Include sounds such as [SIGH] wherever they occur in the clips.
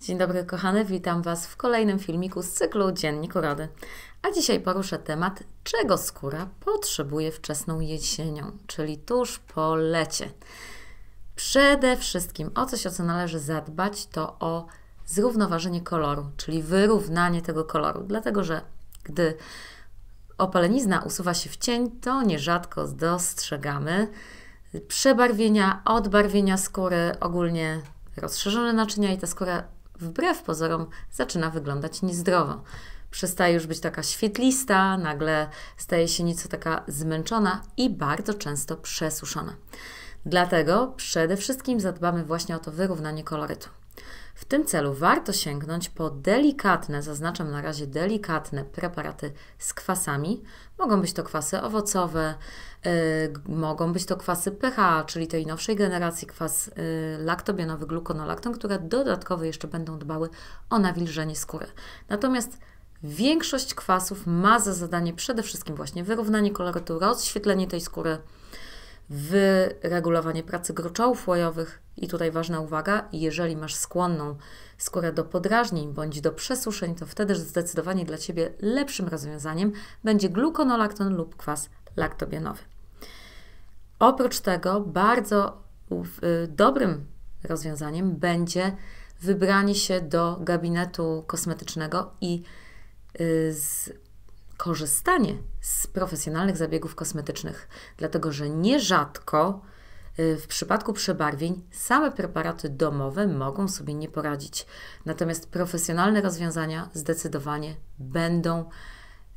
Dzień dobry kochany, witam Was w kolejnym filmiku z cyklu Dziennik Urody. A dzisiaj poruszę temat, czego skóra potrzebuje wczesną jesienią, czyli tuż po lecie. Przede wszystkim o coś, o co należy zadbać, to o zrównoważenie koloru, czyli wyrównanie tego koloru. Dlatego, że gdy opalenizna usuwa się w cień, to nierzadko dostrzegamy przebarwienia, odbarwienia skóry, ogólnie rozszerzone naczynia i ta skóra wbrew pozorom zaczyna wyglądać niezdrowo. Przestaje już być taka świetlista, nagle staje się nieco taka zmęczona i bardzo często przesuszona. Dlatego przede wszystkim zadbamy właśnie o to wyrównanie kolorytu. W tym celu warto sięgnąć po delikatne, zaznaczam na razie delikatne preparaty z kwasami. Mogą być to kwasy owocowe, y, mogą być to kwasy pH, czyli tej nowszej generacji kwas yy, laktobionowy glukonolakton, które dodatkowo jeszcze będą dbały o nawilżenie skóry. Natomiast większość kwasów ma za zadanie przede wszystkim właśnie wyrównanie kolorytu, rozświetlenie tej skóry, wyregulowanie pracy groczołów łojowych. I tutaj ważna uwaga, jeżeli masz skłonną skórę do podrażnień bądź do przesuszeń, to wtedy zdecydowanie dla Ciebie lepszym rozwiązaniem będzie glukonolakton lub kwas laktobionowy Oprócz tego bardzo dobrym rozwiązaniem będzie wybranie się do gabinetu kosmetycznego i y, z korzystanie z profesjonalnych zabiegów kosmetycznych, dlatego że nierzadko y, w przypadku przebarwień same preparaty domowe mogą sobie nie poradzić. Natomiast profesjonalne rozwiązania zdecydowanie będą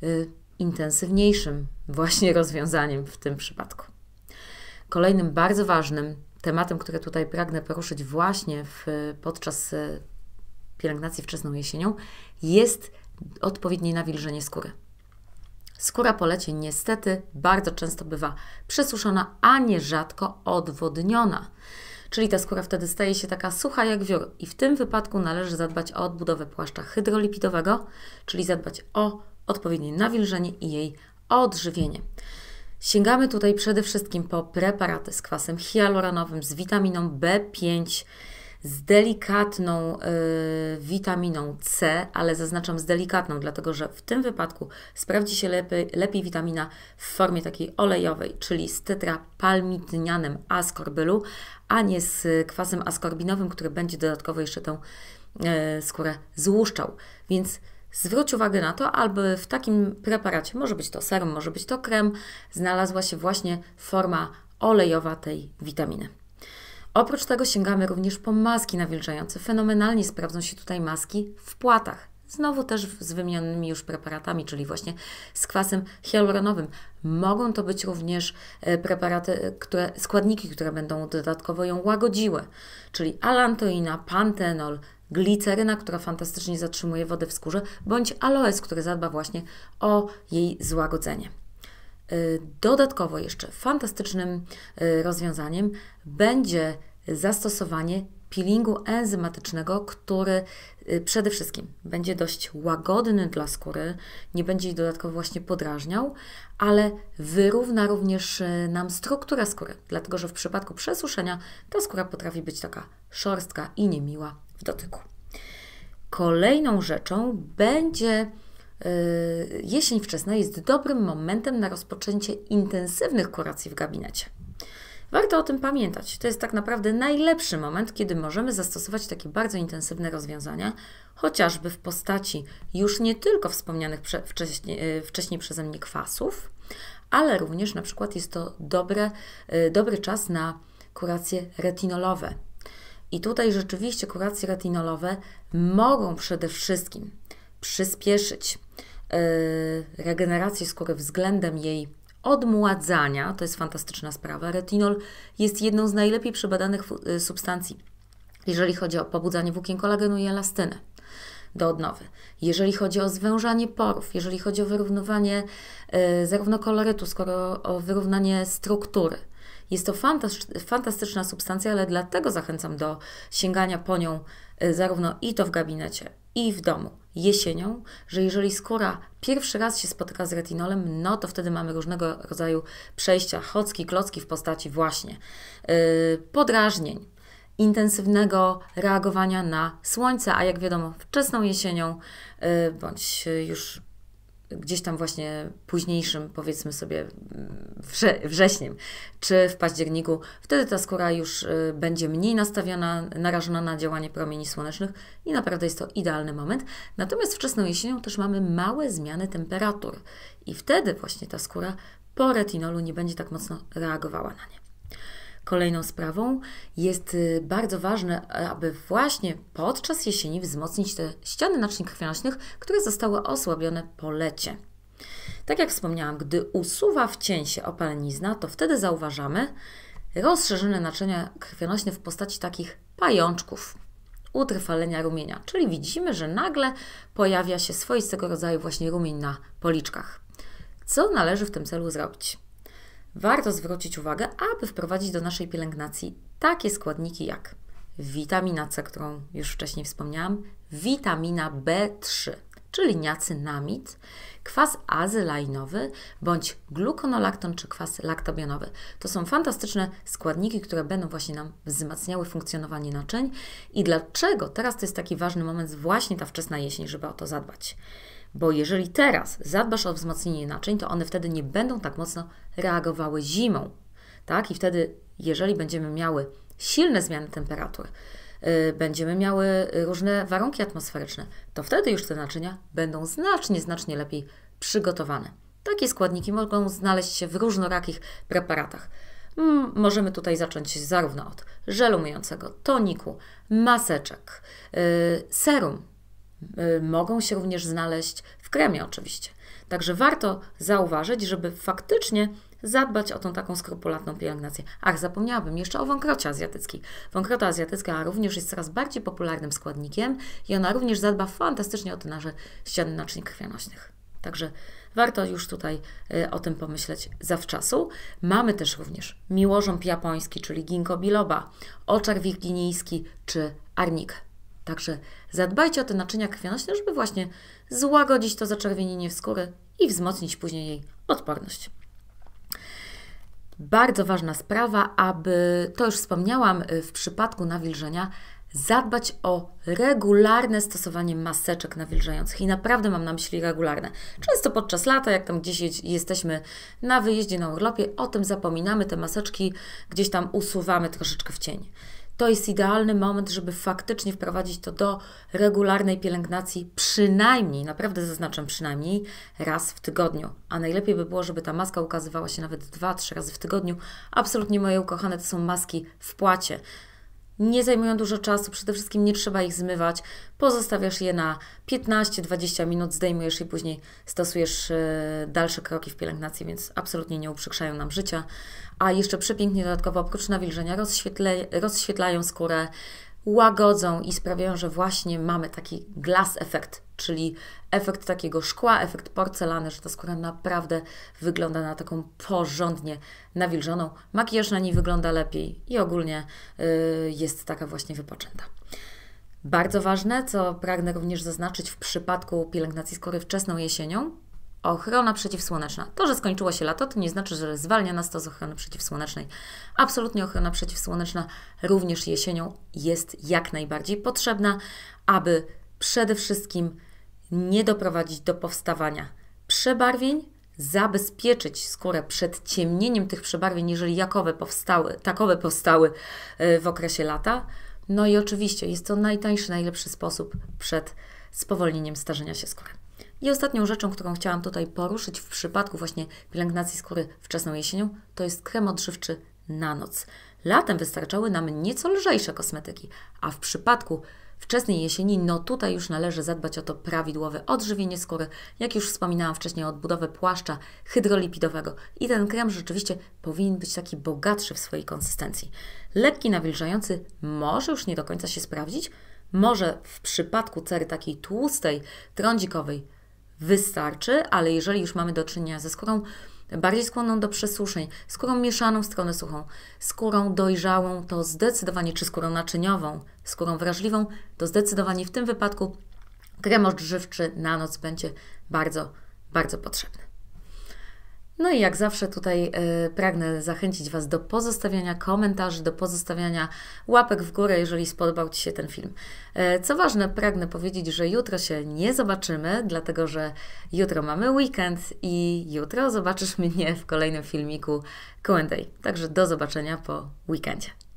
y, intensywniejszym [LAUGHS] właśnie rozwiązaniem w tym przypadku. Kolejnym bardzo ważnym tematem, który tutaj pragnę poruszyć właśnie w, podczas y, pielęgnacji wczesną jesienią, jest odpowiednie nawilżenie skóry. Skóra po lecie niestety bardzo często bywa przesuszona, a nierzadko odwodniona. Czyli ta skóra wtedy staje się taka sucha jak wiór i w tym wypadku należy zadbać o odbudowę płaszcza hydrolipidowego, czyli zadbać o odpowiednie nawilżenie i jej odżywienie. Sięgamy tutaj przede wszystkim po preparaty z kwasem hialuronowym, z witaminą B5, z delikatną y, witaminą C, ale zaznaczam z delikatną, dlatego że w tym wypadku sprawdzi się lepiej, lepiej witamina w formie takiej olejowej, czyli z tetrapalmitnianem askorbylu, a nie z kwasem askorbinowym, który będzie dodatkowo jeszcze tę y, e, skórę złuszczał. Więc Zwróć uwagę na to, aby w takim preparacie, może być to serum, może być to krem, znalazła się właśnie forma olejowa tej witaminy. Oprócz tego sięgamy również po maski nawilżające. Fenomenalnie sprawdzą się tutaj maski w płatach. Znowu też z wymienionymi już preparatami, czyli właśnie z kwasem hialuronowym. Mogą to być również e, preparaty, e, które, składniki, które będą dodatkowo ją łagodziły, czyli alantoina, pantenol, gliceryna, która fantastycznie zatrzymuje wodę w skórze, bądź aloes, który zadba właśnie o jej złagodzenie. E, dodatkowo jeszcze fantastycznym e, rozwiązaniem będzie zastosowanie peelingu enzymatycznego, który e, przede wszystkim będzie dość łagodny dla skóry, nie będzie jej dodatkowo właśnie podrażniał, ale wyrówna również nam strukturę skóry, dlatego że w przypadku przesuszenia ta skóra potrafi być taka szorstka i niemiła w dotyku. Kolejną rzeczą będzie Y, jesień wczesna jest dobrym momentem na rozpoczęcie intensywnych kuracji w gabinecie. Warto o tym pamiętać. To jest tak naprawdę najlepszy moment, kiedy możemy zastosować takie bardzo intensywne rozwiązania, chociażby w postaci już nie tylko wspomnianych prze, wcześniej, y, wcześniej przeze mnie kwasów, ale również na przykład jest to dobre, y, dobry czas na kuracje retinolowe. I tutaj rzeczywiście kuracje retinolowe mogą przede wszystkim przyspieszyć e, regenerację skóry względem jej odmładzania. To jest fantastyczna sprawa. Retinol jest jedną z najlepiej przebadanych e, substancji, jeżeli chodzi o pobudzanie włókien kolagenu i elastyny do odnowy. Jeżeli chodzi o zwężanie porów, jeżeli chodzi o wyrównywanie e, zarówno kolorytu, skoro o wyrównanie struktury. Jest to fantastyczna substancja, ale dlatego zachęcam do sięgania po nią zarówno i to w gabinecie, i w domu jesienią, że jeżeli skóra pierwszy raz się spotyka z retinolem, no to wtedy mamy różnego rodzaju przejścia, chocki, klocki w postaci właśnie yy, podrażnień, intensywnego reagowania na słońce, a jak wiadomo, wczesną jesienią yy, bądź już gdzieś tam właśnie późniejszym, powiedzmy sobie, w wrześniem czy w październiku, wtedy ta skóra już y, będzie mniej nastawiona, narażona na działanie promieni słonecznych i naprawdę jest to idealny moment. Natomiast wczesną jesienią też mamy małe zmiany temperatur i wtedy właśnie ta skóra po retinolu nie będzie tak mocno reagowała na nie. Kolejną sprawą jest y, bardzo ważne, aby właśnie podczas jesieni wzmocnić te ściany naczyń krwionośnych, które zostały osłabione po lecie. Tak jak wspomniałam, gdy usuwa w się opalenizna, to wtedy zauważamy rozszerzone naczynia krwionośne w postaci takich pajączków, utrwalenia rumienia. Czyli widzimy, że nagle pojawia się swoistego rodzaju właśnie rumień na policzkach. Co należy w tym celu zrobić? Warto zwrócić uwagę, aby wprowadzić do naszej pielęgnacji takie składniki jak witamina C, którą już wcześniej wspomniałam, witamina B3, czyli niacynamid, kwas azylajnowy bądź glukonolakton czy kwas laktabionowy. To są fantastyczne składniki, które będą właśnie nam wzmacniały funkcjonowanie naczyń. I dlaczego teraz to jest taki ważny moment, właśnie ta wczesna jesień, żeby o to zadbać? Bo jeżeli teraz zadbasz o wzmocnienie naczyń, to one wtedy nie będą tak mocno reagowały zimą. Tak? I wtedy, jeżeli będziemy miały silne zmiany temperatur, Y, będziemy miały różne warunki atmosferyczne, to wtedy już te naczynia będą znacznie, znacznie lepiej przygotowane. Takie składniki mogą znaleźć się w różnorakich preparatach. Mm, możemy tutaj zacząć zarówno od żelu myjącego, toniku, maseczek, y, serum. Y, mogą się również znaleźć w kremie oczywiście. Także warto zauważyć, żeby faktycznie zadbać o tą taką skrupulatną pielęgnację. Ach, zapomniałabym jeszcze o wąkrocie azjatyckiej. Wąkrota azjatycka również jest coraz bardziej popularnym składnikiem i ona również zadba fantastycznie o te nasze ściany naczyń krwionośnych. Także warto już tutaj y, o tym pomyśleć zawczasu. Mamy też również miłożąb japoński, czyli ginkgo biloba, oczar wirginijski czy arnik. Także zadbajcie o te naczynia krwionośne, żeby właśnie złagodzić to zaczerwienienie w skóry i wzmocnić później jej odporność. Bardzo ważna sprawa, aby, to już wspomniałam, y, w przypadku nawilżenia zadbać o regularne stosowanie maseczek nawilżających. I naprawdę mam na myśli regularne. Często podczas lata, jak tam gdzieś jesteśmy na wyjeździe, na urlopie, o tym zapominamy, te maseczki gdzieś tam usuwamy troszeczkę w cień to jest idealny moment, żeby faktycznie wprowadzić to do regularnej pielęgnacji, przynajmniej, naprawdę zaznaczam, przynajmniej raz w tygodniu. A najlepiej by było, żeby ta maska ukazywała się nawet dwa, trzy razy w tygodniu. Absolutnie moje ukochane to są maski w płacie nie zajmują dużo czasu, przede wszystkim nie trzeba ich zmywać. Pozostawiasz je na 15-20 minut, zdejmujesz i później stosujesz e, dalsze kroki w pielęgnacji, więc absolutnie nie uprzykrzają nam życia. A jeszcze przepięknie dodatkowo oprócz nawilżenia rozświetlają skórę, łagodzą i sprawiają, że właśnie mamy taki glass efekt, czyli efekt takiego szkła, efekt porcelany, że ta skóra naprawdę wygląda na taką porządnie nawilżoną. Makijaż na niej wygląda lepiej i ogólnie yy, jest taka właśnie wypoczęta. Bardzo ważne, co pragnę również zaznaczyć w przypadku pielęgnacji skóry wczesną jesienią, Ochrona przeciwsłoneczna. To, że skończyło się lato, to nie znaczy, że zwalnia nas to z ochrony przeciwsłonecznej. Absolutnie ochrona przeciwsłoneczna również jesienią jest jak najbardziej potrzebna, aby przede wszystkim nie doprowadzić do powstawania przebarwień, zabezpieczyć skórę przed ciemnieniem tych przebarwień, jeżeli jakowe powstały, takowe powstały e, w okresie lata. No i oczywiście jest to najtańszy, najlepszy sposób przed spowolnieniem starzenia się skóry. I ostatnią rzeczą, którą chciałam tutaj poruszyć w przypadku właśnie pielęgnacji skóry wczesną jesienią, to jest krem odżywczy na noc. Latem wystarczały nam nieco lżejsze kosmetyki, a w przypadku wczesnej jesieni, no tutaj już należy zadbać o to prawidłowe odżywienie skóry, jak już wspominałam wcześniej, odbudowę płaszcza hydrolipidowego i ten krem rzeczywiście powinien być taki bogatszy w swojej konsystencji. Lekki nawilżający może już nie do końca się sprawdzić, może w przypadku cery takiej tłustej, trądzikowej, wystarczy, ale jeżeli już mamy do czynienia ze skórą bardziej skłonną do przesuszeń, skórą mieszaną w stronę suchą, skórą dojrzałą, to zdecydowanie, czy skórą naczyniową, skórą wrażliwą, to zdecydowanie w tym wypadku krem odżywczy na noc będzie bardzo, bardzo potrzebny. No i jak zawsze tutaj y, pragnę zachęcić Was do pozostawiania komentarzy, do pozostawiania łapek w górę, jeżeli spodobał Ci się ten film. Y, co ważne, pragnę powiedzieć, że jutro się nie zobaczymy, dlatego że jutro mamy weekend i jutro zobaczysz [LAUGHS] mnie w kolejnym filmiku Q&A. Także do zobaczenia po weekendzie.